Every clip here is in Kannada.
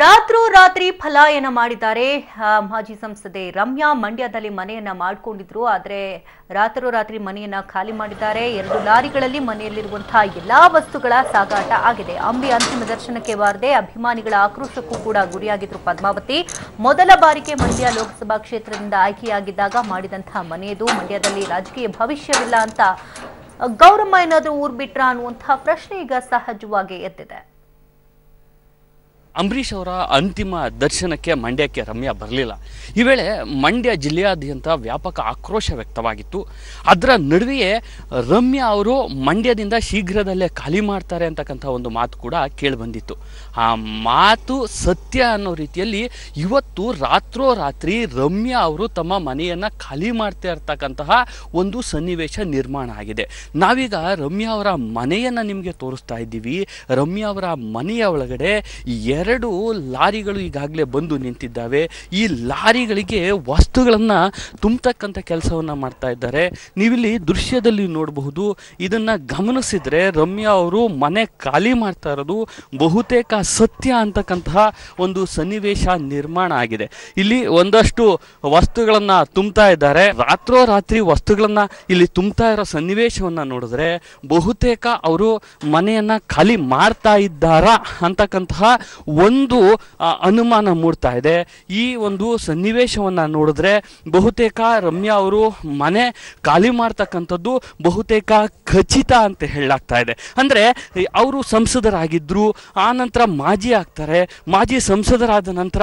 ರಾತ್ರೋರಾತ್ರಿ ಫಲಾಯನ ಮಾಡಿದ್ದಾರೆ ಮಾಜಿ ಸಂಸದೆ ರಮ್ಯಾ ಮಂಡ್ಯದಲ್ಲಿ ಮನೆಯನ್ನ ಮಾಡಿಕೊಂಡಿದ್ರು ಆದರೆ ರಾತ್ರೋರಾತ್ರಿ ಮನೆಯನ್ನ ಖಾಲಿ ಮಾಡಿದ್ದಾರೆ ಎರಡು ಲಾರಿಗಳಲ್ಲಿ ಮನೆಯಲ್ಲಿರುವಂತಹ ಎಲ್ಲಾ ವಸ್ತುಗಳ ಸಾಗಾಟ ಆಗಿದೆ ಅಂಬಿ ಅಂತಿಮ ದರ್ಶನಕ್ಕೆ ಬಾರದೆ ಅಭಿಮಾನಿಗಳ ಆಕ್ರೋಶಕ್ಕೂ ಕೂಡ ಗುರಿಯಾಗಿದ್ರು ಪದ್ಮಾವತಿ ಮೊದಲ ಬಾರಿಗೆ ಮಂಡ್ಯ ಲೋಕಸಭಾ ಕ್ಷೇತ್ರದಿಂದ ಆಯ್ಕೆಯಾಗಿದ್ದಾಗ ಮಾಡಿದಂತಹ ಮನೆಯದು ಮಂಡ್ಯದಲ್ಲಿ ರಾಜಕೀಯ ಭವಿಷ್ಯವಿಲ್ಲ ಅಂತ ಗೌರಮ್ಮ ಏನಾದರೂ ಊರ್ ಬಿಟ್ರ ಅನ್ನುವಂತಹ ಪ್ರಶ್ನೆ ಈಗ ಸಹಜವಾಗಿ ಎದ್ದಿದೆ ಅಂಬರೀಷ್ ಅವರ ಅಂತಿಮ ದರ್ಶನಕ್ಕೆ ಮಂಡ್ಯಕ್ಕೆ ರಮ್ಯಾ ಬರಲಿಲ್ಲ ಈ ವೇಳೆ ಮಂಡ್ಯ ಜಿಲ್ಲೆಯಾದ್ಯಂತ ವ್ಯಾಪಕ ಆಕ್ರೋಶ ವ್ಯಕ್ತವಾಗಿತ್ತು ಅದರ ನಡುವೆಯೇ ರಮ್ಯಾ ಅವರು ಮಂಡ್ಯದಿಂದ ಶೀಘ್ರದಲ್ಲೇ ಖಾಲಿ ಮಾಡ್ತಾರೆ ಅಂತಕ್ಕಂಥ ಒಂದು ಮಾತು ಕೂಡ ಕೇಳಿಬಂದಿತ್ತು ಆ ಮಾತು ಸತ್ಯ ಅನ್ನೋ ರೀತಿಯಲ್ಲಿ ಇವತ್ತು ರಾತ್ರೋರಾತ್ರಿ ರಮ್ಯಾ ಅವರು ತಮ್ಮ ಮನೆಯನ್ನು ಖಾಲಿ ಮಾಡ್ತಾ ಇರ್ತಕ್ಕಂತಹ ಒಂದು ಸನ್ನಿವೇಶ ನಿರ್ಮಾಣ ಆಗಿದೆ ನಾವೀಗ ರಮ್ಯಾ ಅವರ ಮನೆಯನ್ನು ನಿಮಗೆ ತೋರಿಸ್ತಾ ಇದ್ದೀವಿ ರಮ್ಯಾ ಅವರ ಮನೆಯ ಒಳಗಡೆ ಎರಡು ಎರಡು ಲಾರಿಗಳು ಈಗಾಗಲೇ ಬಂದು ನಿಂತಿದ್ದಾವೆ ಈ ಲಾರಿಗಳಿಗೆ ವಸ್ತುಗಳನ್ನು ತುಂಬತಕ್ಕಂಥ ಕೆಲಸವನ್ನು ಮಾಡ್ತಾ ಇದ್ದಾರೆ ನೀವಿಲ್ಲಿ ದೃಶ್ಯದಲ್ಲಿ ನೋಡಬಹುದು ಇದನ್ನು ಗಮನಿಸಿದರೆ ರಮ್ಯಾ ಅವರು ಮನೆ ಖಾಲಿ ಮಾಡ್ತಾ ಇರೋದು ಬಹುತೇಕ ಸತ್ಯ ಅಂತಕ್ಕಂತಹ ಒಂದು ಸನ್ನಿವೇಶ ನಿರ್ಮಾಣ ಆಗಿದೆ ಇಲ್ಲಿ ಒಂದಷ್ಟು ವಸ್ತುಗಳನ್ನು ತುಂಬ್ತಾ ಇದ್ದಾರೆ ರಾತ್ರೋರಾತ್ರಿ ವಸ್ತುಗಳನ್ನು ಇಲ್ಲಿ ತುಂಬ್ತಾ ಇರೋ ಸನ್ನಿವೇಶವನ್ನ ನೋಡಿದ್ರೆ ಬಹುತೇಕ ಅವರು ಮನೆಯನ್ನ ಖಾಲಿ ಮಾಡ್ತಾ ಇದ್ದಾರಾ ಅಂತಕ್ಕಂತಹ ಒಂದು ಅನುಮಾನ ಮೂಡ್ತಾ ಇದೆ ಈ ಒಂದು ಸನ್ನಿವೇಶವನ್ನು ನೋಡಿದ್ರೆ ಬಹುತೇಕ ರಮ್ಯಾ ಅವರು ಮನೆ ಖಾಲಿ ಮಾಡ್ತಕ್ಕಂಥದ್ದು ಬಹುತೇಕ ಖಚಿತ ಅಂತ ಹೇಳಲಾಗ್ತಾ ಇದೆ ಅಂದರೆ ಅವರು ಸಂಸದರಾಗಿದ್ದರು ಆ ನಂತರ ಮಾಜಿ ಆಗ್ತಾರೆ ಮಾಜಿ ಸಂಸದರಾದ ನಂತರ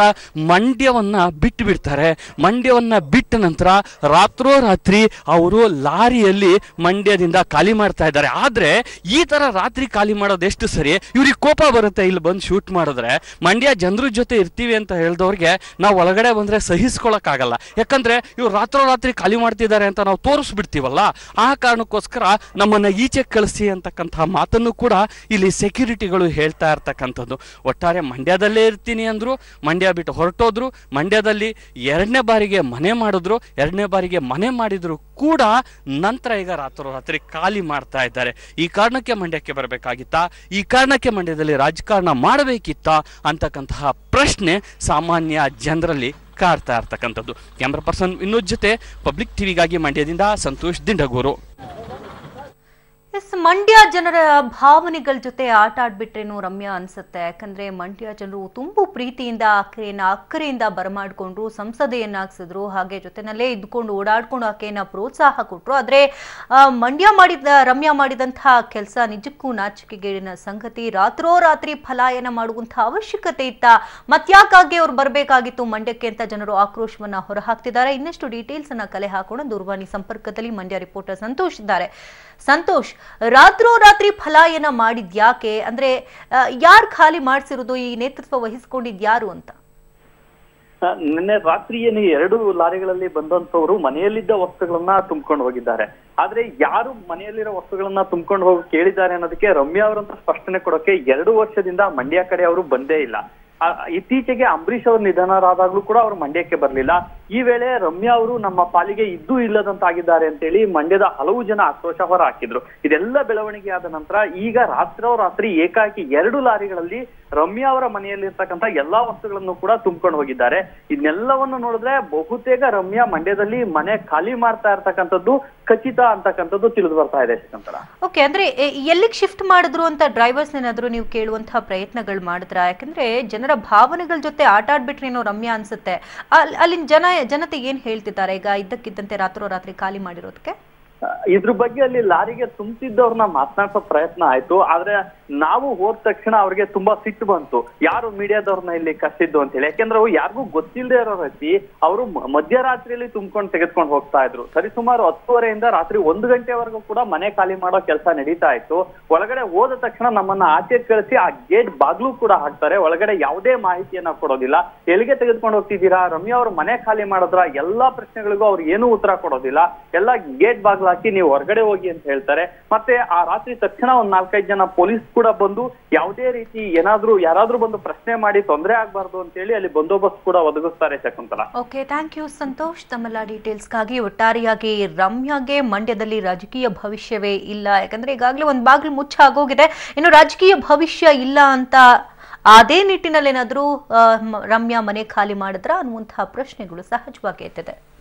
ಮಂಡ್ಯವನ್ನು ಬಿಟ್ಟು ಬಿಡ್ತಾರೆ ಮಂಡ್ಯವನ್ನು ಬಿಟ್ಟ ನಂತರ ರಾತ್ರೋರಾತ್ರಿ ಅವರು ಲಾರಿಯಲ್ಲಿ ಮಂಡ್ಯದಿಂದ ಖಾಲಿ ಮಾಡ್ತಾ ಇದ್ದಾರೆ ಆದರೆ ಈ ಥರ ರಾತ್ರಿ ಖಾಲಿ ಮಾಡೋದು ಎಷ್ಟು ಸರಿ ಇವ್ರಿಗೆ ಕೋಪ ಬರುತ್ತೆ ಇಲ್ಲಿ ಬಂದು ಶೂಟ್ ಮಾಡಿದ್ರೆ ಮಂಡ್ಯ ಜನರ ಜೊತೆ ಇರ್ತೀವಿ ಅಂತ ಹೇಳಿದವ್ರಿಗೆ ನಾವು ಒಳಗಡೆ ಬಂದರೆ ಸಹಿಸ್ಕೊಳ್ಳೋಕ್ಕಾಗಲ್ಲ ಯಾಕಂದರೆ ಇವ್ರು ರಾತ್ರೋರಾತ್ರಿ ಖಾಲಿ ಮಾಡ್ತಿದ್ದಾರೆ ಅಂತ ನಾವು ತೋರಿಸ್ಬಿಡ್ತೀವಲ್ಲ ಆ ಕಾರಣಕ್ಕೋಸ್ಕರ ನಮ್ಮನ್ನು ಈಚೆ ಕಳಿಸಿ ಅಂತಕ್ಕಂತಹ ಮಾತನ್ನು ಕೂಡ ಇಲ್ಲಿ ಸೆಕ್ಯೂರಿಟಿಗಳು ಹೇಳ್ತಾ ಇರ್ತಕ್ಕಂಥದ್ದು ಒಟ್ಟಾರೆ ಮಂಡ್ಯದಲ್ಲೇ ಇರ್ತೀನಿ ಅಂದರು ಮಂಡ್ಯ ಬಿಟ್ಟು ಹೊರಟೋದ್ರು ಮಂಡ್ಯದಲ್ಲಿ ಎರಡನೇ ಬಾರಿಗೆ ಮನೆ ಮಾಡಿದ್ರು ಎರಡನೇ ಬಾರಿಗೆ ಮನೆ ಮಾಡಿದ್ರು ಕೂಡ ನಂತರ ಈಗ ರಾತ್ರೋರಾತ್ರಿ ಖಾಲಿ ಮಾಡ್ತಾ ಇದ್ದಾರೆ ಈ ಕಾರಣಕ್ಕೆ ಮಂಡ್ಯಕ್ಕೆ ಬರಬೇಕಾಗಿತ್ತಾ ಈ ಕಾರಣಕ್ಕೆ ಮಂಡ್ಯದಲ್ಲಿ ರಾಜಕಾರಣ ಮಾಡಬೇಕಿತ್ತಾ ಅಂತಕ್ಕಂತಹ ಪ್ರಶ್ನೆ ಸಾಮಾನ್ಯ ಜನರಲ್ಲಿ ಕಾಡ್ತಾ ಇರ್ತಕ್ಕಂಥದ್ದು ಕ್ಯಾಮ್ರಾ ಪರ್ಸನ್ ವಿನೋದ್ ಜೊತೆ ಪಬ್ಲಿಕ್ ಟಿವಿಗಾಗಿ ಮಂಡ್ಯದಿಂದ ಸಂತೋಷ್ ದಿಂಡಗೂರು ಮಂಡ್ಯ ಜನರ ಭಾವನೆಗಳ ಜೊತೆ ಆಟ ಆಡ್ಬಿಟ್ರೇನು ರಮ್ಯಾ ಅನ್ಸುತ್ತೆ ಯಾಕಂದ್ರೆ ಮಂಡ್ಯ ಜನರು ತುಂಬು ಪ್ರೀತಿಯಿಂದ ಆಕೆಯನ್ನ ಅಕ್ಕರೆಯಿಂದ ಸಂಸದೆಯನ್ನ ಸಂಸದೆಯನ್ನಾಗಿಸಿದ್ರು ಹಾಗೆ ಜೊತೆನಲ್ಲೇ ಇದ್ಕೊಂಡು ಓಡಾಡ್ಕೊಂಡು ಆಕೆಯನ್ನ ಪ್ರೋತ್ಸಾಹ ಕೊಟ್ರು ಆದ್ರೆ ಮಂಡ್ಯ ಮಾಡಿದ ರಮ್ಯಾ ಮಾಡಿದಂತಹ ಕೆಲಸ ನಿಜಕ್ಕೂ ನಾಚಿಕೆಗೇಡಿನ ಸಂಗತಿ ರಾತ್ರೋರಾತ್ರಿ ಫಲಾಯನ ಮಾಡುವಂತಹ ಅವಶ್ಯಕತೆ ಇತ್ತ ಮತ್ಯಾಕಾಗಿ ಅವ್ರು ಬರಬೇಕಾಗಿತ್ತು ಮಂಡ್ಯಕ್ಕೆ ಅಂತ ಜನರು ಆಕ್ರೋಶವನ್ನ ಹೊರಹಾಕ್ತಿದ್ದಾರೆ ಇನ್ನಷ್ಟು ಡೀಟೇಲ್ಸ್ ಅನ್ನ ಕಲೆ ಹಾಕೋಣ ದೂರವಾಣಿ ಸಂಪರ್ಕದಲ್ಲಿ ಮಂಡ್ಯ ರಿಪೋರ್ಟರ್ ಸಂತೋಷ್ ಇದ್ದಾರೆ ಸಂತೋಷ್ ರಾತ್ರೋ ರಾತ್ರಿ ಫಲಾಯನ ಮಾಡಿದ್ಯಾಕೆ ಅಂದ್ರೆ ಯಾರು ಖಾಲಿ ಮಾಡಿಸಿರೋದು ಈ ನೇತೃತ್ವ ಯಾರು ಅಂತ ನಿನ್ನೆ ರಾತ್ರಿ ಏನು ಎರಡು ಲಾರಿಗಳಲ್ಲಿ ಬಂದಂತವರು ಮನೆಯಲ್ಲಿದ್ದ ವಸ್ತುಗಳನ್ನ ತುಂಬ್ಕೊಂಡು ಹೋಗಿದ್ದಾರೆ ಆದ್ರೆ ಯಾರು ಮನೆಯಲ್ಲಿರೋ ವಸ್ತುಗಳನ್ನ ತುಂಬಿಕೊಂಡು ಹೋಗಿ ಕೇಳಿದ್ದಾರೆ ಅನ್ನೋದಕ್ಕೆ ರಮ್ಯಾ ಅವರಂತ ಸ್ಪಷ್ಟನೆ ಕೊಡೋಕೆ ಎರಡು ವರ್ಷದಿಂದ ಮಂಡ್ಯ ಕಡೆ ಅವರು ಬಂದೇ ಇಲ್ಲ ಇತ್ತೀಚೆಗೆ ಅಂಬರೀಶ್ ಅವರು ನಿಧನರಾದಾಗ್ಲೂ ಕೂಡ ಅವರು ಮಂಡ್ಯಕ್ಕೆ ಬರಲಿಲ್ಲ ಈ ವೇಳೆ ರಮ್ಯಾ ಅವರು ನಮ್ಮ ಪಾಲಿಗೆ ಇದ್ದೂ ಇಲ್ಲದಂತಾಗಿದ್ದಾರೆ ಅಂತೇಳಿ ಮಂಡ್ಯದ ಹಲವು ಜನ ಆಕ್ರೋಶ ಹೊರ ಹಾಕಿದ್ರು ಇದೆಲ್ಲ ಬೆಳವಣಿಗೆ ಆದ ನಂತರ ಈಗ ರಾತ್ರಿ ಏಕಾಏಕಿ ಎರಡು ಲಾರಿಗಳಲ್ಲಿ ರಮ್ಯಾ ಅವರ ಮನೆಯಲ್ಲಿರ್ತಕ್ಕಂಥ ಎಲ್ಲಾ ವಸ್ತುಗಳನ್ನು ಕೂಡ ತುಂಬಿಕೊಂಡು ಹೋಗಿದ್ದಾರೆ ಇದನ್ನೆಲ್ಲವನ್ನು ನೋಡಿದ್ರೆ ಬಹುತೇಕ ರಮ್ಯಾ ಮಂಡ್ಯದಲ್ಲಿ ಮನೆ ಖಾಲಿ ಮಾಡ್ತಾ ಇರ್ತಕ್ಕಂಥದ್ದು ಖಚಿತ ಅಂತಕ್ಕಂಥದ್ದು ತಿಳಿದು ಬರ್ತಾ ಇದೆ ಓಕೆ ಅಂದ್ರೆ ಎಲ್ಲಿಗೆ ಶಿಫ್ಟ್ ಮಾಡಿದ್ರು ಅಂತ ಡ್ರೈವರ್ಸ್ ಏನಾದ್ರು ನೀವು ಕೇಳುವಂತಹ ಪ್ರಯತ್ನಗಳು ಮಾಡಿದ್ರ ಯಾಕಂದ್ರೆ ಜನರ ಭಾವನೆಗಳ ಜೊತೆ ಆಟ ಏನೋ ರಮ್ಯಾ ಅನ್ಸುತ್ತೆ ಅಲ್ಲಿನ ಜನ ಜನತೆ ಏನ್ ಹೇಳ್ತಿದ್ದಾರೆ ಈಗ ಇದ್ದಕ್ಕಿದ್ದಂತೆ ರಾತ್ರೋರಾತ್ರಿ ಖಾಲಿ ಮಾಡಿರೋದಕ್ಕೆ ಇದ್ರ ಬಗ್ಗೆ ಅಲ್ಲಿ ಲಾರಿಗೆ ತುಂಬಿದ್ದವ್ರನ್ನ ಮಾತನಾಡ್ಸೋ ಪ್ರಯತ್ನ ಆಯ್ತು ಆದ್ರೆ ನಾವು ಹೋದ ತಕ್ಷಣ ಅವ್ರಿಗೆ ತುಂಬಾ ಸಿಟ್ಟು ಬಂತು ಯಾರು ಮೀಡಿಯಾದವ್ರನ್ನ ಇಲ್ಲಿ ಕಸಿದ್ದು ಅಂತ ಹೇಳಿ ಯಾಕೆಂದ್ರೆ ಅವ್ರು ಯಾರಿಗೂ ಗೊತ್ತಿಲ್ಲದೆ ಇರೋ ರೀತಿ ಅವರು ಮಧ್ಯರಾತ್ರಿಯಲ್ಲಿ ತುಂಬ್ಕೊಂಡು ತೆಗೆದುಕೊಂಡು ಹೋಗ್ತಾ ಇದ್ರು ಸರಿಸುಮಾರು ಹತ್ತುವರೆಯಿಂದ ರಾತ್ರಿ ಒಂದು ಗಂಟೆವರೆಗೂ ಕೂಡ ಮನೆ ಖಾಲಿ ಮಾಡೋ ಕೆಲಸ ನಡೀತಾ ಇತ್ತು ಒಳಗಡೆ ಹೋದ ತಕ್ಷಣ ನಮ್ಮನ್ನ ಆಚೆ ಕಳಿಸಿ ಆ ಗೇಟ್ ಬಾಗ್ಲು ಕೂಡ ಹಾಕ್ತಾರೆ ಒಳಗಡೆ ಯಾವುದೇ ಮಾಹಿತಿಯನ್ನ ಕೊಡೋದಿಲ್ಲ ಎಲ್ಲಿಗೆ ತೆಗೆದುಕೊಂಡು ಹೋಗ್ತಿದ್ದೀರಾ ರಮ್ಯಾ ಅವ್ರ ಮನೆ ಖಾಲಿ ಮಾಡಿದ್ರ ಎಲ್ಲಾ ಪ್ರಶ್ನೆಗಳಿಗೂ ಅವ್ರು ಏನೂ ಉತ್ತರ ಕೊಡೋದಿಲ್ಲ ಎಲ್ಲಾ ಗೇಟ್ ಬಾಗ್ಲು ಹಾಕಿ ನೀವು ಹೊರಗಡೆ ಹೋಗಿ ಅಂತ ಹೇಳ್ತಾರೆ ಮತ್ತೆ ಆ ರಾತ್ರಿ ತಕ್ಷಣ ಒಂದ್ ನಾಲ್ಕೈದು ಜನ ಪೊಲೀಸ್ ಕೂಡ ಬಂದು ಯಾವುದೇ ರೀತಿ ಏನಾದ್ರೂ ಯಾರಾದ್ರೂ ಬಂದು ಪ್ರಶ್ನೆ ಮಾಡಿ ತೊಂದರೆ ಆಗಬಾರ್ದು ಅಂತ ಹೇಳಿ ಅಲ್ಲಿ ಬಂದೋಬಸ್ತ್ ಕೂಡ ಒದಗಿಸ್ತಾರೆ Shakuntala okay thank you Santosh ತಮ್ಮೆಲ್ಲ ಗಾಗಿ ಒಟ್ಟಾರೆಯಾಗಿ ರಮ್ಯಾಗೆ ಮಂಡ್ಯದಲ್ಲಿ ರಾಜಕೀಯ ಭವಿಷ್ಯವೇ ಇಲ್ಲ ಯಾಕಂದ್ರೆ ಈಗಾಗಲೇ ಒಂದ್ ಬಾಗಿಲು ಮುಚ್ಚ ಆಗೋಗಿದೆ ಇನ್ನು ರಾಜಕೀಯ ಭವಿಷ್ಯ ಇಲ್ಲ ಅಂತ ಅದೇ ನಿಟ್ಟಿನಲ್ಲಿ ಏನಾದರೂ ರಮ್ಯಾ ಮನೆ ಖಾಲಿ ಮಾಡಿದ್ರ ಅನ್ನುವಂತಹ ಪ್ರಶ್ನೆಗಳು ಸಹಜವಾಗಿ ಎತ್ತಿದೆ